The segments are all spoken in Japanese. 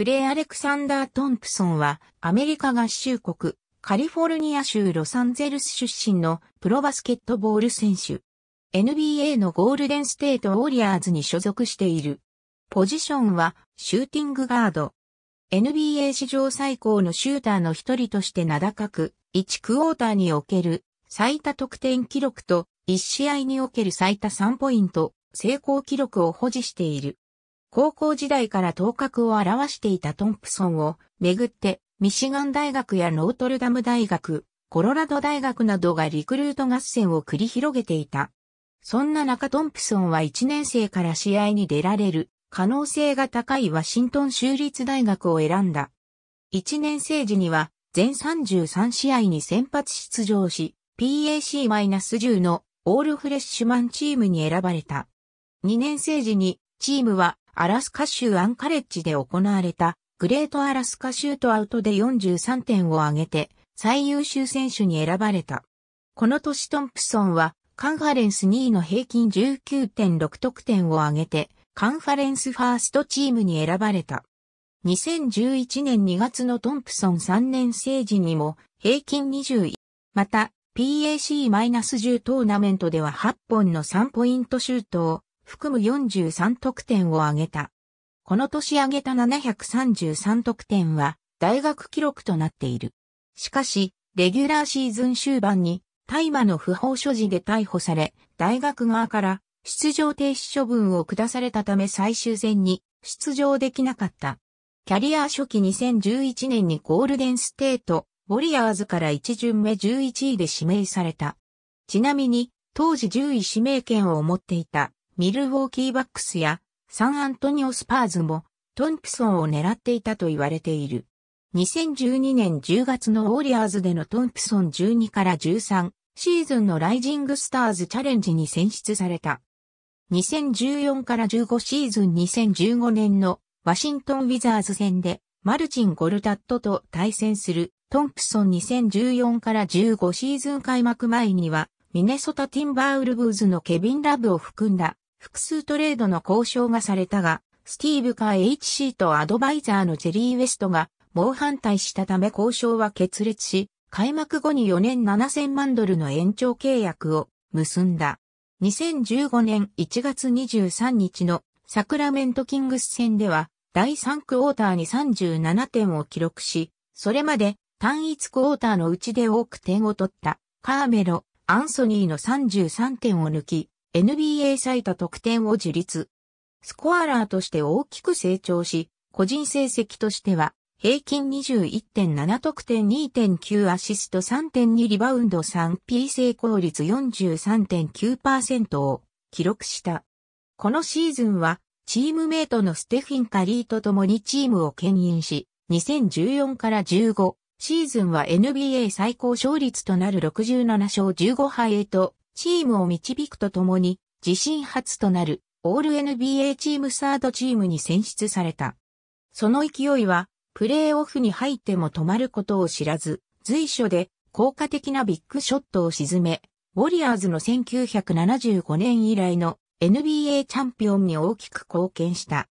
クレイ・アレクサンダー・トンプソンは、アメリカ合衆国、カリフォルニア州ロサンゼルス出身のプロバスケットボール選手。NBA のゴールデンステート・ウォリアーズに所属している。ポジションは、シューティングガード。NBA 史上最高のシューターの一人として名高く、1クォーターにおける最多得点記録と、1試合における最多3ポイント、成功記録を保持している。高校時代から頭角を表していたトンプソンをめぐって、ミシガン大学やノートルダム大学、コロラド大学などがリクルート合戦を繰り広げていた。そんな中トンプソンは1年生から試合に出られる可能性が高いワシントン州立大学を選んだ。1年生時には全33試合に先発出場し、PAC-10 のオールフレッシュマンチームに選ばれた。2年生時にチームはアラスカ州アンカレッジで行われたグレートアラスカシュートアウトで43点を挙げて最優秀選手に選ばれた。この年トンプソンはカンファレンス2位の平均19.6得点を挙げてカンファレンスファーストチームに選ばれた。2011年2月のトンプソン3年生時にも平均21、また PAC-10 トーナメントでは8本の3ポイントシュートを含む43得点を挙げた。この年挙げた733得点は大学記録となっている。しかし、レギュラーシーズン終盤に大麻の不法所持で逮捕され、大学側から出場停止処分を下されたため最終戦に出場できなかった。キャリア初期2011年にゴールデンステート、ウォリアーズから1巡目11位で指名された。ちなみに、当時10位指名権を持っていたミルウォーキーバックスやサンアントニオスパーズもトンプソンを狙っていたと言われている。2012年10月のウォリアーズでのトンプソン12から13シーズンのライジングスターズチャレンジに選出された。2014から15シーズン2015年のワシントンウィザーズ戦でマルチン・ゴルタットと対戦するトンプソン2014から15シーズン開幕前にはミネソタ・ティンバーウルブーズのケビン・ラブを含んだ複数トレードの交渉がされたが、スティーブカー HC とアドバイザーのジェリー・ウェストが猛反対したため交渉は決裂し、開幕後に4年7000万ドルの延長契約を結んだ。2015年1月23日のサクラメントキングス戦では第3クォーターに37点を記録し、それまで単一クォーターのうちで多く点を取ったカーメロ、アンソニーの33点を抜き、NBA 最多得点を樹立。スコアラーとして大きく成長し、個人成績としては、平均21.7得点2.9アシスト3.2リバウンド 3P 成功率43.9%を記録した。このシーズンはチームメイトのステフィン・カリーと共にチームを牽引し、2014から15シーズンは NBA 最高勝率となる67勝15敗へとチームを導くとともに、自身初となる、オール NBA チームサードチームに選出された。その勢いは、プレーオフに入っても止まることを知らず、随所で効果的なビッグショットを沈め、ウォリアーズの1975年以来の NBA チャンピオンに大きく貢献した。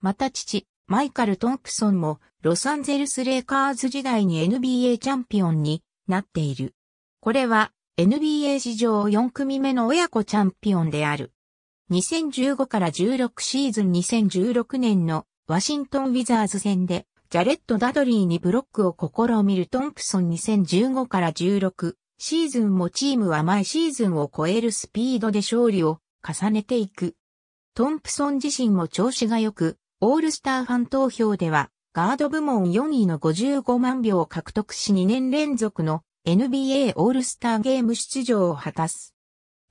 また父、マイカル・トンプソンもロサンゼルス・レイカーズ時代に NBA チャンピオンになっている。これは NBA 史上4組目の親子チャンピオンである。2015から16シーズン2016年のワシントンウィザーズ戦で、ジャレット・ダドリーにブロックを試みるトンプソン2015から16シーズンもチームは前シーズンを超えるスピードで勝利を重ねていく。トンプソン自身も調子が良く、オールスターファン投票ではガード部門4位の55万票を獲得し2年連続の NBA オールスターゲーム出場を果たす。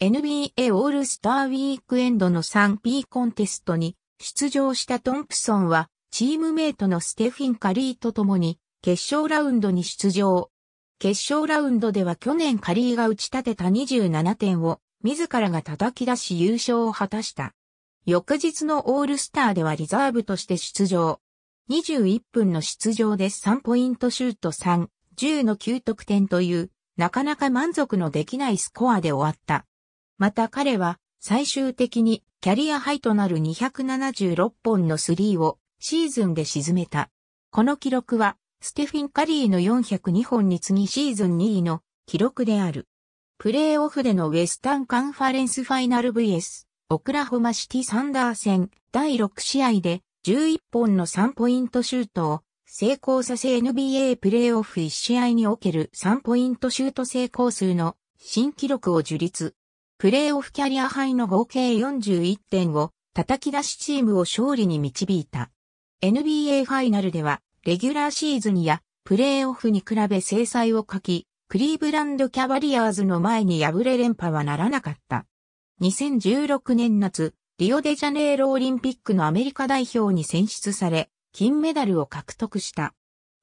NBA オールスターウィークエンドの 3P コンテストに出場したトンプソンは、チームメイトのステフィン・カリーと共に決勝ラウンドに出場。決勝ラウンドでは去年カリーが打ち立てた27点を自らが叩き出し優勝を果たした。翌日のオールスターではリザーブとして出場。21分の出場で3ポイントシュート3、10の9得点という、なかなか満足のできないスコアで終わった。また彼は、最終的にキャリアハイとなる276本のスリーをシーズンで沈めた。この記録は、ステフィン・カリーの402本に次ぎシーズン2位の記録である。プレーオフでのウェスタンカンファレンスファイナル VS、オクラホマシティ・サンダー戦第6試合で11本の3ポイントシュートを成功させ NBA プレーオフ1試合における3ポイントシュート成功数の新記録を樹立。プレーオフキャリア杯の合計41点を叩き出しチームを勝利に導いた。NBA ファイナルでは、レギュラーシーズンやプレーオフに比べ制裁を書き、クリーブランドキャバリアーズの前に敗れ連覇はならなかった。2016年夏、リオデジャネイロオリンピックのアメリカ代表に選出され、金メダルを獲得した。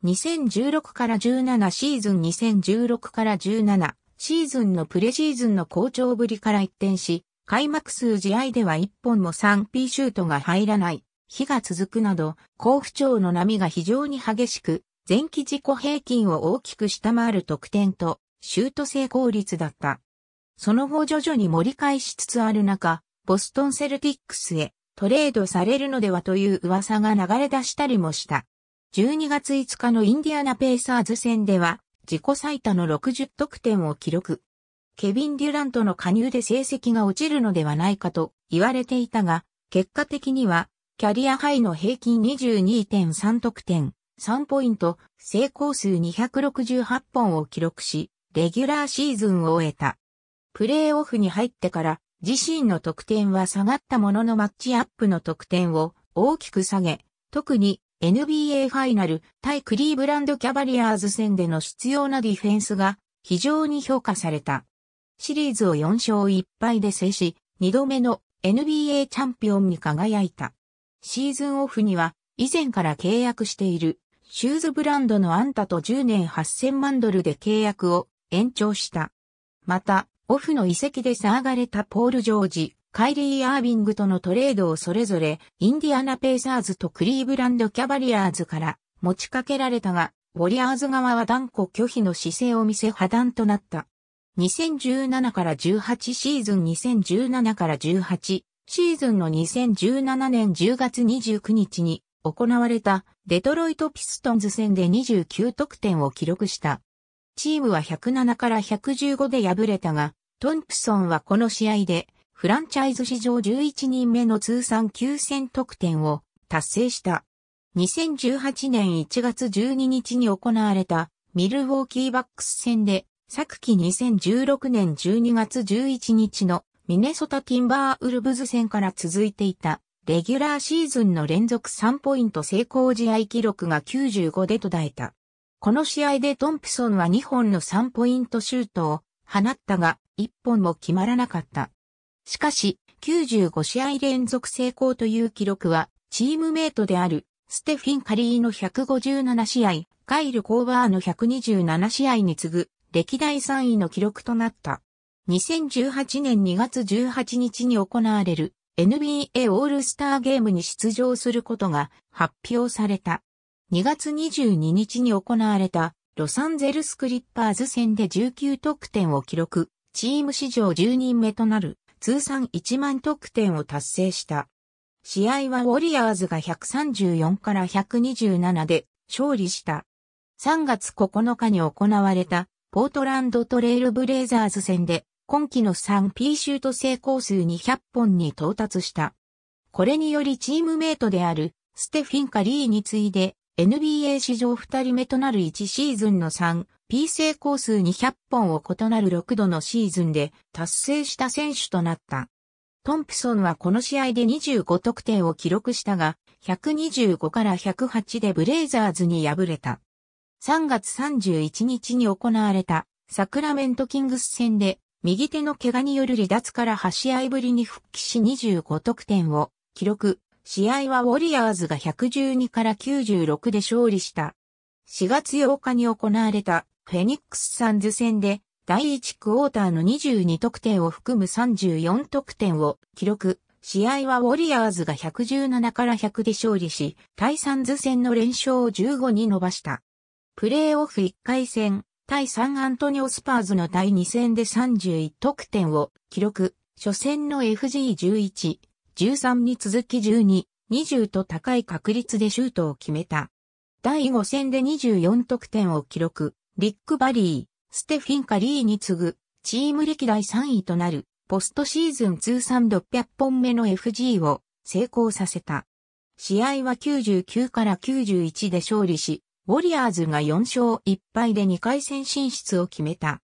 2016から17シーズン2016から17シーズンのプレシーズンの好調ぶりから一転し、開幕数試合では1本も 3P シュートが入らない日が続くなど、好不調の波が非常に激しく、前期自己平均を大きく下回る得点と、シュート成功率だった。その後徐々に盛り返しつつある中、ボストンセルティックスへトレードされるのではという噂が流れ出したりもした。12月5日のインディアナペイサーズ戦では、自己最多の60得点を記録。ケビン・デュラントの加入で成績が落ちるのではないかと言われていたが、結果的には、キャリアハイの平均22.3得点、3ポイント、成功数268本を記録し、レギュラーシーズンを終えた。プレーオフに入ってから、自身の得点は下がったもののマッチアップの得点を大きく下げ、特に NBA ファイナル対クリーブランドキャバリアーズ戦での必要なディフェンスが非常に評価された。シリーズを4勝1敗で制し、2度目の NBA チャンピオンに輝いた。シーズンオフには以前から契約しているシューズブランドのアンタと10年8000万ドルで契約を延長した。また、オフの遺跡で騒がれたポール・ジョージ、カイリー・アービングとのトレードをそれぞれインディアナ・ペイサーズとクリーブランド・キャバリアーズから持ちかけられたが、ウォリアーズ側は断固拒否の姿勢を見せ破断となった。2017から18シーズン2017から18シーズンの2017年10月29日に行われたデトロイトピストンズ戦で29得点を記録した。チームは107から115で敗れたが、トンプソンはこの試合で、フランチャイズ史上11人目の通算9000得点を達成した。2018年1月12日に行われたミルウォーキーバックス戦で、昨季2016年12月11日のミネソタティンバーウルブズ戦から続いていたレギュラーシーズンの連続3ポイント成功試合記録が95で途絶えた。この試合でトンプソンは2本の3ポイントシュートを放ったが1本も決まらなかった。しかし、95試合連続成功という記録は、チームメイトである、ステフィン・カリーの157試合、カイル・コーバーの127試合に次ぐ、歴代3位の記録となった。2018年2月18日に行われる NBA オールスターゲームに出場することが発表された。2月22日に行われたロサンゼルスクリッパーズ戦で19得点を記録、チーム史上10人目となる通算1万得点を達成した。試合はウォリアーズが134から127で勝利した。3月9日に行われたポートランドトレイルブレイザーズ戦で今季の 3P シュート成功数200本に到達した。これによりチームメイトであるステフィン・カリーに次いで NBA 史上2人目となる1シーズンの 3P 成功数200本を異なる6度のシーズンで達成した選手となった。トンプソンはこの試合で25得点を記録したが、125から108でブレイザーズに敗れた。3月31日に行われたサクラメントキングス戦で右手の怪我による離脱から8試合ぶりに復帰し25得点を記録、試合はウォリアーズが112から96で勝利した。4月8日に行われたフェニックスサンズ戦で第1クォーターの22得点を含む34得点を記録。試合はウォリアーズが117から100で勝利し、対サンズ戦の連勝を15に伸ばした。プレーオフ1回戦、対サンアントニオスパーズの第2戦で31得点を記録。初戦の FG11、13に続き12、20と高い確率でシュートを決めた。第5戦で24得点を記録、リック・バリー、ステフィン・カリーに次ぐ、チーム歴代3位となる、ポストシーズン通算600本目の FG を成功させた。試合は99から91で勝利し、ウォリアーズが4勝1敗で2回戦進出を決めた。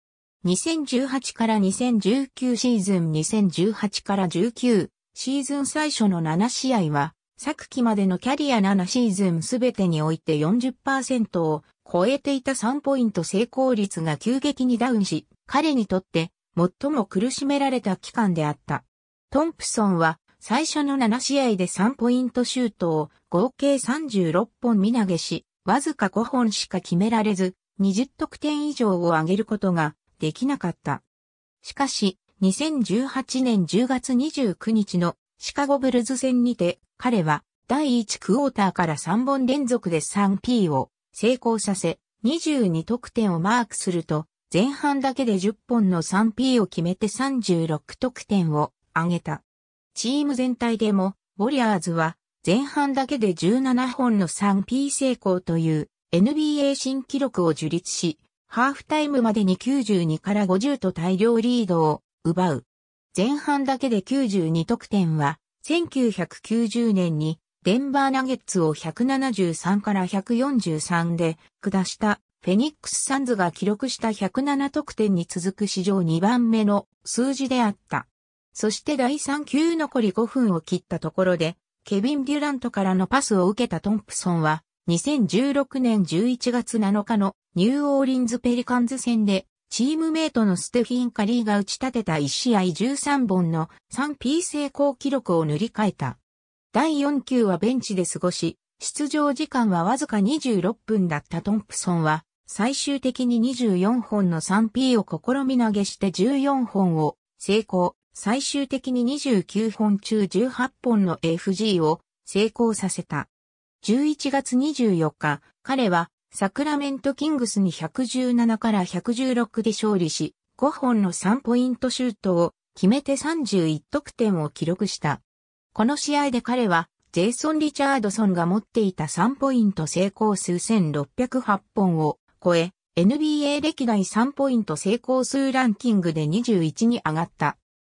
2018から2019シーズン2018から19、シーズン最初の7試合は、昨季までのキャリア7シーズンすべてにおいて40%を超えていた3ポイント成功率が急激にダウンし、彼にとって最も苦しめられた期間であった。トンプソンは最初の7試合で3ポイントシュートを合計36本見投げし、わずか5本しか決められず、20得点以上を上げることができなかった。しかし、2018年10月29日のシカゴブルズ戦にて、彼は第1クォーターから3本連続で 3P を成功させ、22得点をマークすると、前半だけで10本の 3P を決めて36得点を挙げた。チーム全体でも、ウォリアーズは前半だけで17本の 3P 成功という NBA 新記録を樹立し、ハーフタイムまでに92から50と大量リードを奪う。前半だけで92得点は、1990年にデンバーナゲッツを173から143で下したフェニックスサンズが記録した107得点に続く史上2番目の数字であった。そして第3球残り5分を切ったところで、ケビン・デュラントからのパスを受けたトンプソンは、2016年11月7日のニューオーリンズ・ペリカンズ戦でチームメイトのステフィン・カリーが打ち立てた1試合13本の 3P 成功記録を塗り替えた。第4球はベンチで過ごし、出場時間はわずか26分だったトンプソンは、最終的に24本の 3P を試み投げして14本を成功、最終的に29本中18本の FG を成功させた。11月24日、彼はサクラメントキングスに117から116で勝利し、5本の3ポイントシュートを決めて31得点を記録した。この試合で彼は、ジェイソン・リチャードソンが持っていた3ポイント成功数1608本を超え、NBA 歴代3ポイント成功数ランキングで21に上がった。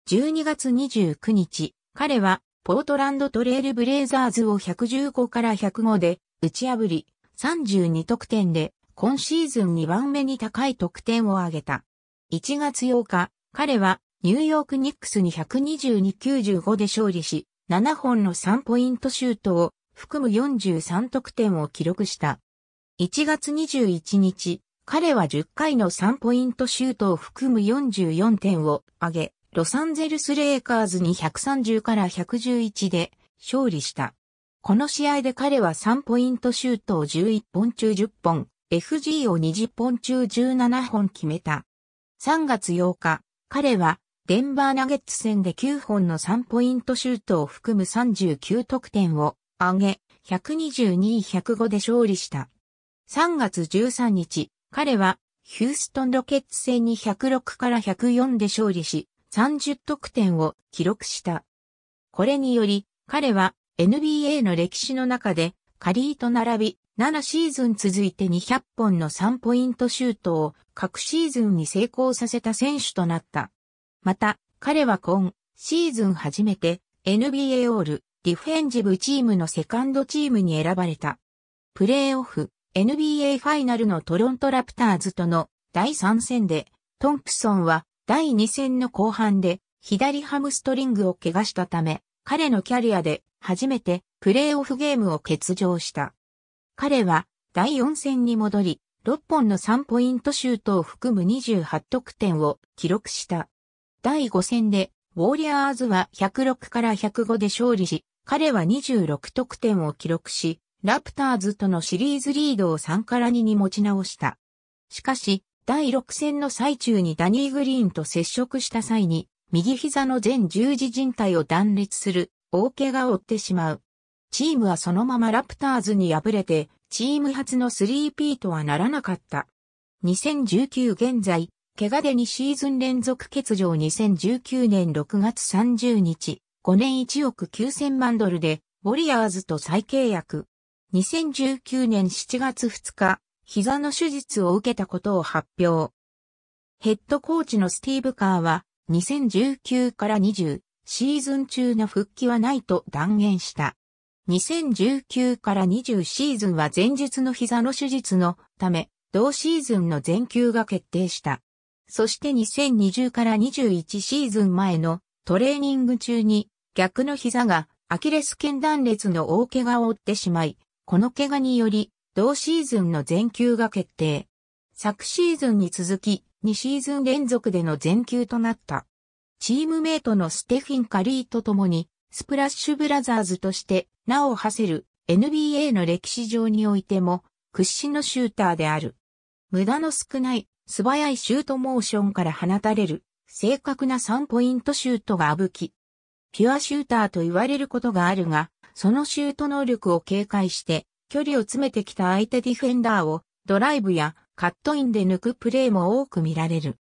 12月29日、彼は、ポートランドトレールブレイザーズを115から105で打ち破り、32得点で、今シーズン2番目に高い得点を挙げた。1月8日、彼はニューヨークニックスに122-95で勝利し、7本の3ポイントシュートを含む43得点を記録した。1月21日、彼は10回の3ポイントシュートを含む44点を挙げ、ロサンゼルスレイカーズに130から111で勝利した。この試合で彼は3ポイントシュートを11本中10本、FG を20本中17本決めた。3月8日、彼はデンバーナゲッツ戦で9本の3ポイントシュートを含む39得点を上げ、122-105で勝利した。3月13日、彼はヒューストンロケッツ戦に106から104で勝利し、30得点を記録した。これにより、彼は NBA の歴史の中で、カリーと並び、7シーズン続いて200本の3ポイントシュートを各シーズンに成功させた選手となった。また、彼は今シーズン初めて NBA オールディフェンジブチームのセカンドチームに選ばれた。プレーオフ NBA ファイナルのトロントラプターズとの第3戦でトンプソンは第2戦の後半で左ハムストリングを怪我したため彼のキャリアで初めてプレーオフゲームを欠場した。彼は第4戦に戻り、6本の3ポイントシュートを含む28得点を記録した。第5戦でウォーリアーズは106から105で勝利し、彼は26得点を記録し、ラプターズとのシリーズリードを3から2に持ち直した。しかし、第6戦の最中にダニー・グリーンと接触した際に、右膝の全十字靭帯を断裂する大怪我を負ってしまう。チームはそのままラプターズに敗れて、チーム初の 3P とはならなかった。2019現在、怪我で2シーズン連続欠場2019年6月30日、5年1億9000万ドルで、ウォリアーズと再契約。2019年7月2日、膝の手術を受けたことを発表。ヘッドコーチのスティーブ・カーは、2019から20シーズン中の復帰はないと断言した。2019から20シーズンは前日の膝の手術のため、同シーズンの全球が決定した。そして2020から21シーズン前のトレーニング中に逆の膝がアキレス腱断裂の大怪我を負ってしまい、この怪我により同シーズンの全球が決定。昨シーズンに続き2シーズン連続での全球となった。チームメイトのステフィン・カリーと共に、スプラッシュブラザーズとして名を馳せる NBA の歴史上においても屈指のシューターである。無駄の少ない素早いシュートモーションから放たれる正確な3ポイントシュートが武器。ピュアシューターと言われることがあるが、そのシュート能力を警戒して距離を詰めてきた相手ディフェンダーをドライブやカットインで抜くプレーも多く見られる。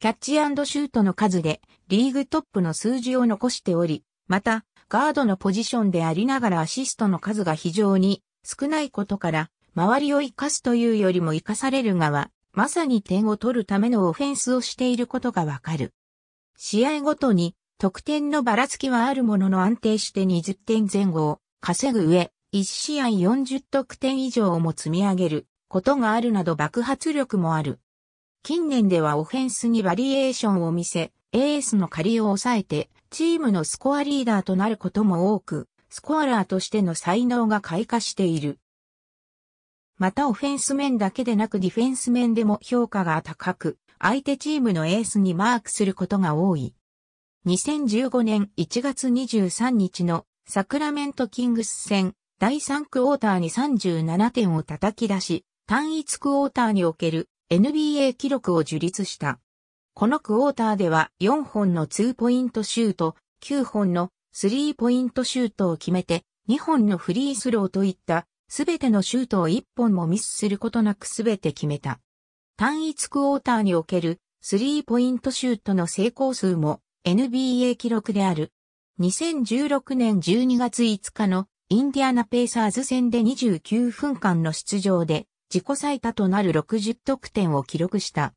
キャッチシュートの数でリーグトップの数字を残しており、また、ガードのポジションでありながらアシストの数が非常に少ないことから、周りを生かすというよりも生かされる側、まさに点を取るためのオフェンスをしていることがわかる。試合ごとに得点のばらつきはあるものの安定して20点前後を稼ぐ上、1試合40得点以上も積み上げることがあるなど爆発力もある。近年ではオフェンスにバリエーションを見せ、エースの借りを抑えて、チームのスコアリーダーとなることも多く、スコアラーとしての才能が開花している。またオフェンス面だけでなくディフェンス面でも評価が高く、相手チームのエースにマークすることが多い。2015年1月23日のサクラメントキングス戦第3クォーターに37点を叩き出し、単一クォーターにおける NBA 記録を樹立した。このクォーターでは4本のツーポイントシュート、9本のスリーポイントシュートを決めて、2本のフリースローといったすべてのシュートを1本もミスすることなくすべて決めた。単一クォーターにおけるスリーポイントシュートの成功数も NBA 記録である。2016年12月5日のインディアナペイサーズ戦で29分間の出場で自己最多となる60得点を記録した。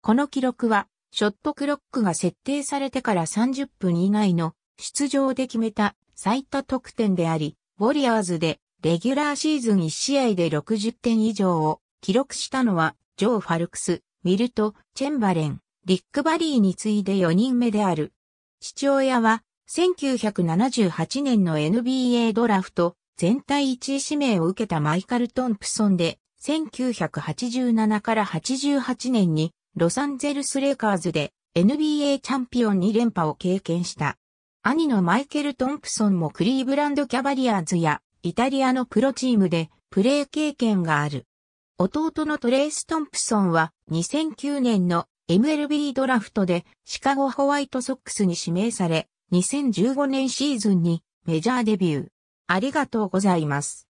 この記録は、ショットクロックが設定されてから30分以内の出場で決めた最多得点であり、ウォリアーズでレギュラーシーズン1試合で60点以上を記録したのは、ジョー・ファルクス、ミルト、チェンバレン、リック・バリーに次いで4人目である。父親は、1978年の NBA ドラフト全体1位指名を受けたマイカル・トンプソンで、1987から88年にロサンゼルスレイカーズで NBA チャンピオン2連覇を経験した。兄のマイケル・トンプソンもクリーブランド・キャバリアーズやイタリアのプロチームでプレー経験がある。弟のトレース・トンプソンは2009年の MLB ドラフトでシカゴホワイトソックスに指名され2015年シーズンにメジャーデビュー。ありがとうございます。